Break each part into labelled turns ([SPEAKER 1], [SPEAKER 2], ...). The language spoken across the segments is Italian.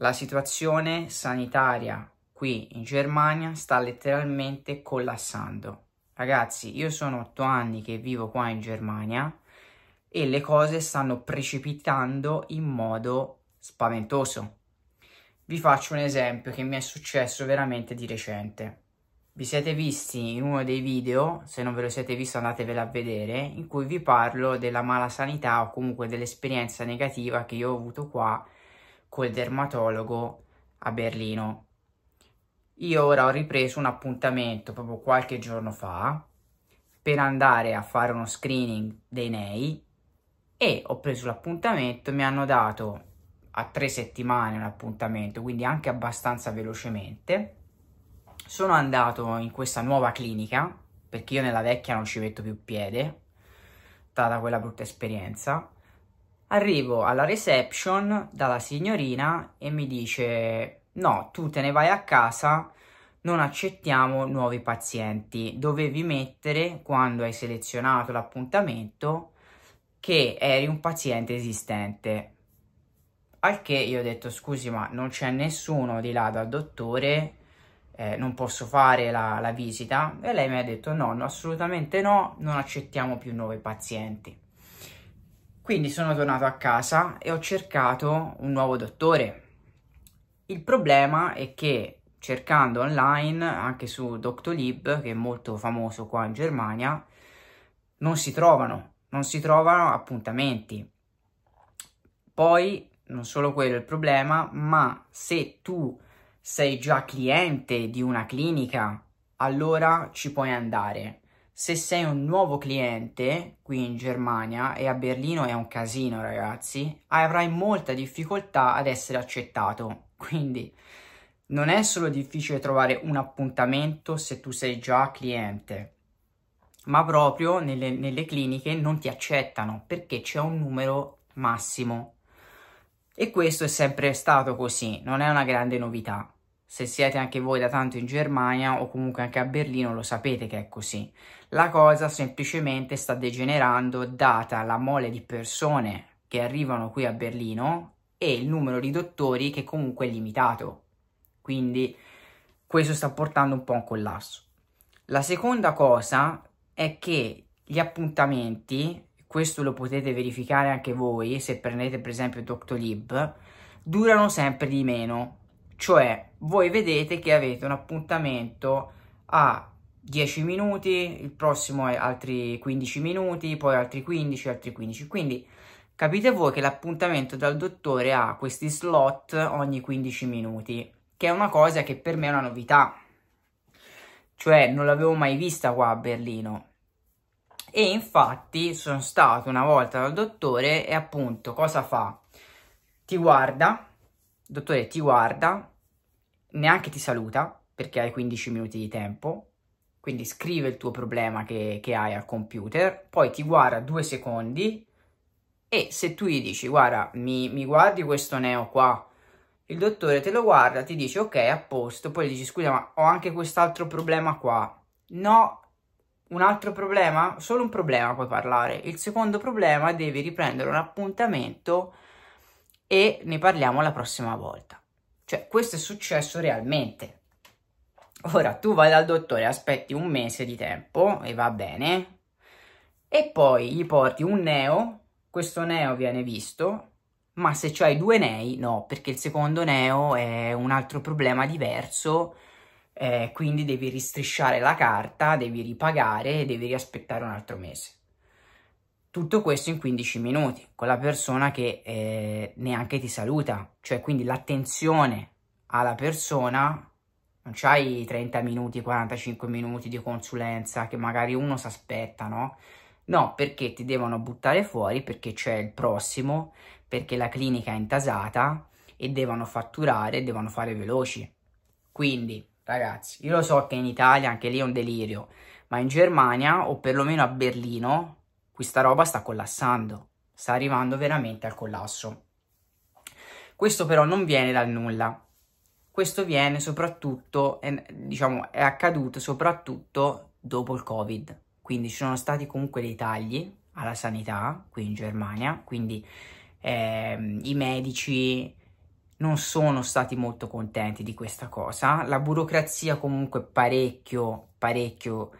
[SPEAKER 1] La situazione sanitaria qui in Germania sta letteralmente collassando. Ragazzi, io sono otto anni che vivo qua in Germania e le cose stanno precipitando in modo spaventoso. Vi faccio un esempio che mi è successo veramente di recente. Vi siete visti in uno dei video, se non ve lo siete visto andatevelo a vedere, in cui vi parlo della mala sanità o comunque dell'esperienza negativa che io ho avuto qua col dermatologo a Berlino. Io ora ho ripreso un appuntamento proprio qualche giorno fa per andare a fare uno screening dei nei e ho preso l'appuntamento, mi hanno dato a tre settimane un appuntamento, quindi anche abbastanza velocemente. Sono andato in questa nuova clinica perché io nella vecchia non ci metto più piede, data quella brutta esperienza Arrivo alla reception dalla signorina e mi dice no, tu te ne vai a casa, non accettiamo nuovi pazienti. Dovevi mettere, quando hai selezionato l'appuntamento, che eri un paziente esistente. Al che io ho detto scusi ma non c'è nessuno di là dal dottore, eh, non posso fare la, la visita e lei mi ha detto no, no assolutamente no, non accettiamo più nuovi pazienti. Quindi sono tornato a casa e ho cercato un nuovo dottore. Il problema è che cercando online, anche su Doctolib, che è molto famoso qua in Germania, non si trovano, non si trovano appuntamenti. Poi, non solo quello è il problema, ma se tu sei già cliente di una clinica, allora ci puoi andare. Se sei un nuovo cliente qui in Germania e a Berlino è un casino ragazzi, avrai molta difficoltà ad essere accettato. Quindi non è solo difficile trovare un appuntamento se tu sei già cliente, ma proprio nelle, nelle cliniche non ti accettano perché c'è un numero massimo. E questo è sempre stato così, non è una grande novità se siete anche voi da tanto in Germania o comunque anche a Berlino lo sapete che è così. La cosa semplicemente sta degenerando data la mole di persone che arrivano qui a Berlino e il numero di dottori che comunque è limitato. Quindi questo sta portando un po' a un collasso. La seconda cosa è che gli appuntamenti, questo lo potete verificare anche voi se prendete per esempio Doctolib, durano sempre di meno cioè voi vedete che avete un appuntamento a 10 minuti, il prossimo è altri 15 minuti, poi altri 15, altri 15, quindi capite voi che l'appuntamento dal dottore ha questi slot ogni 15 minuti, che è una cosa che per me è una novità, cioè non l'avevo mai vista qua a Berlino. E infatti sono stato una volta dal dottore e appunto cosa fa? Ti guarda, dottore ti guarda, neanche ti saluta perché hai 15 minuti di tempo, quindi scrive il tuo problema che, che hai al computer, poi ti guarda due secondi e se tu gli dici guarda mi, mi guardi questo neo qua, il dottore te lo guarda, ti dice ok a posto, poi gli dici scusa ma ho anche quest'altro problema qua, no un altro problema? Solo un problema puoi parlare. Il secondo problema devi riprendere un appuntamento e ne parliamo la prossima volta. Cioè, questo è successo realmente. Ora, tu vai dal dottore, aspetti un mese di tempo e va bene, e poi gli porti un neo, questo neo viene visto, ma se c'hai due nei, no, perché il secondo neo è un altro problema diverso, eh, quindi devi ristrisciare la carta, devi ripagare e devi riaspettare un altro mese. Tutto questo in 15 minuti, con la persona che eh, neanche ti saluta, cioè quindi l'attenzione alla persona, non c'hai 30 minuti, 45 minuti di consulenza che magari uno si aspetta, no? No, perché ti devono buttare fuori, perché c'è il prossimo, perché la clinica è intasata e devono fatturare, devono fare veloci. Quindi, ragazzi, io lo so che in Italia anche lì è un delirio, ma in Germania, o perlomeno a Berlino, questa roba sta collassando, sta arrivando veramente al collasso. Questo però non viene dal nulla, questo viene soprattutto, è, diciamo, è accaduto soprattutto dopo il Covid, quindi ci sono stati comunque dei tagli alla sanità qui in Germania, quindi eh, i medici non sono stati molto contenti di questa cosa, la burocrazia comunque parecchio, parecchio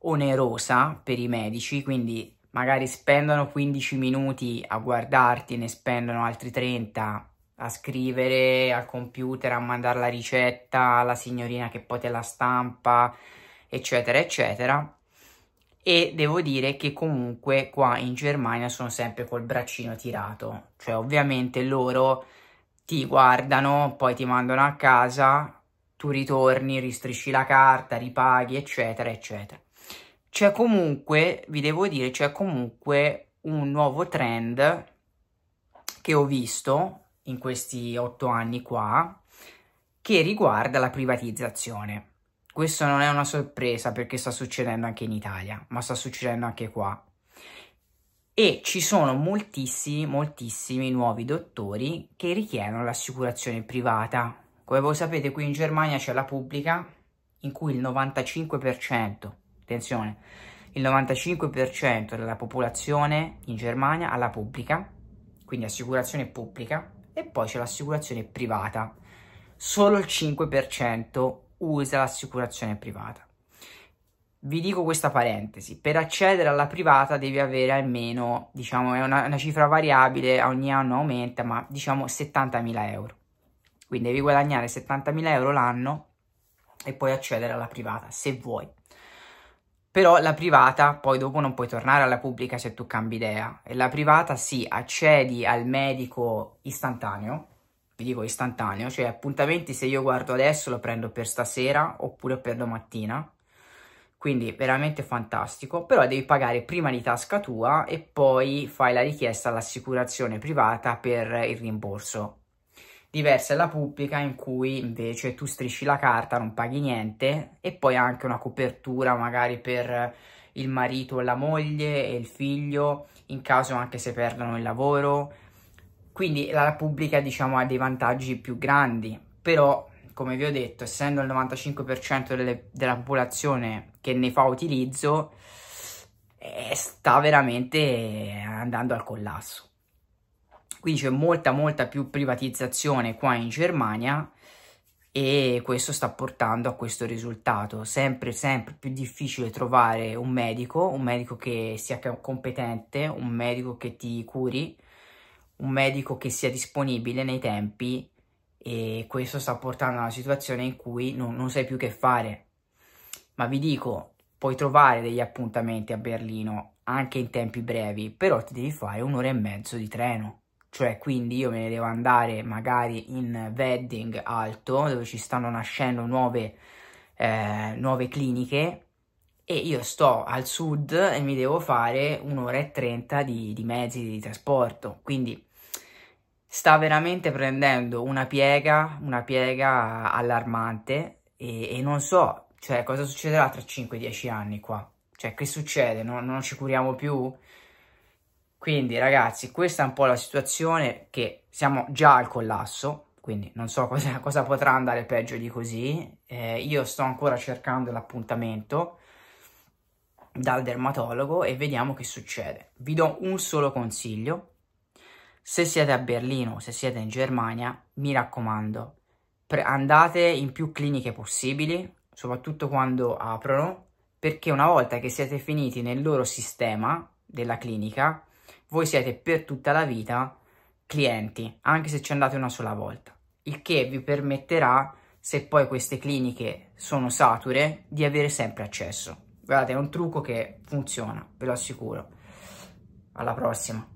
[SPEAKER 1] onerosa per i medici, quindi magari spendono 15 minuti a guardarti, ne spendono altri 30 a scrivere al computer, a mandare la ricetta alla signorina che poi te la stampa, eccetera, eccetera. E devo dire che comunque qua in Germania sono sempre col braccino tirato, cioè ovviamente loro ti guardano, poi ti mandano a casa, tu ritorni, ristrisci la carta, ripaghi, eccetera, eccetera c'è cioè, comunque, vi devo dire, c'è comunque un nuovo trend che ho visto in questi otto anni qua che riguarda la privatizzazione. Questo non è una sorpresa perché sta succedendo anche in Italia, ma sta succedendo anche qua. E ci sono moltissimi, moltissimi nuovi dottori che richiedono l'assicurazione privata. Come voi sapete qui in Germania c'è la pubblica in cui il 95% Attenzione, il 95% della popolazione in Germania ha la pubblica, quindi assicurazione pubblica, e poi c'è l'assicurazione privata. Solo il 5% usa l'assicurazione privata. Vi dico questa parentesi, per accedere alla privata devi avere almeno, diciamo, è una, una cifra variabile, ogni anno aumenta, ma diciamo 70.000 euro. Quindi devi guadagnare 70.000 euro l'anno e poi accedere alla privata se vuoi però la privata poi dopo non puoi tornare alla pubblica se tu cambi idea. La privata sì, accedi al medico istantaneo, vi dico istantaneo, cioè appuntamenti se io guardo adesso lo prendo per stasera oppure per domattina, quindi veramente fantastico, però devi pagare prima di tasca tua e poi fai la richiesta all'assicurazione privata per il rimborso Diversa è la pubblica in cui invece tu strisci la carta, non paghi niente e poi anche una copertura magari per il marito e la moglie e il figlio, in caso anche se perdono il lavoro. Quindi la pubblica diciamo ha dei vantaggi più grandi, però come vi ho detto, essendo il 95% delle, della popolazione che ne fa utilizzo, eh, sta veramente andando al collasso. Quindi c'è molta molta più privatizzazione qua in Germania e questo sta portando a questo risultato. Sempre, sempre più difficile trovare un medico, un medico che sia competente, un medico che ti curi, un medico che sia disponibile nei tempi e questo sta portando a una situazione in cui non, non sai più che fare. Ma vi dico, puoi trovare degli appuntamenti a Berlino anche in tempi brevi, però ti devi fare un'ora e mezzo di treno cioè quindi io me ne devo andare magari in Wedding Alto dove ci stanno nascendo nuove, eh, nuove cliniche e io sto al sud e mi devo fare un'ora e trenta di, di mezzi di trasporto, quindi sta veramente prendendo una piega, una piega allarmante e, e non so cioè, cosa succederà tra 5-10 anni qua, cioè che succede, non, non ci curiamo più? Quindi ragazzi, questa è un po' la situazione che siamo già al collasso, quindi non so cosa, cosa potrà andare peggio di così. Eh, io sto ancora cercando l'appuntamento dal dermatologo e vediamo che succede. Vi do un solo consiglio. Se siete a Berlino, se siete in Germania, mi raccomando, andate in più cliniche possibili, soprattutto quando aprono, perché una volta che siete finiti nel loro sistema della clinica, voi siete per tutta la vita clienti, anche se ci andate una sola volta, il che vi permetterà, se poi queste cliniche sono sature, di avere sempre accesso. Guardate, è un trucco che funziona, ve lo assicuro. Alla prossima!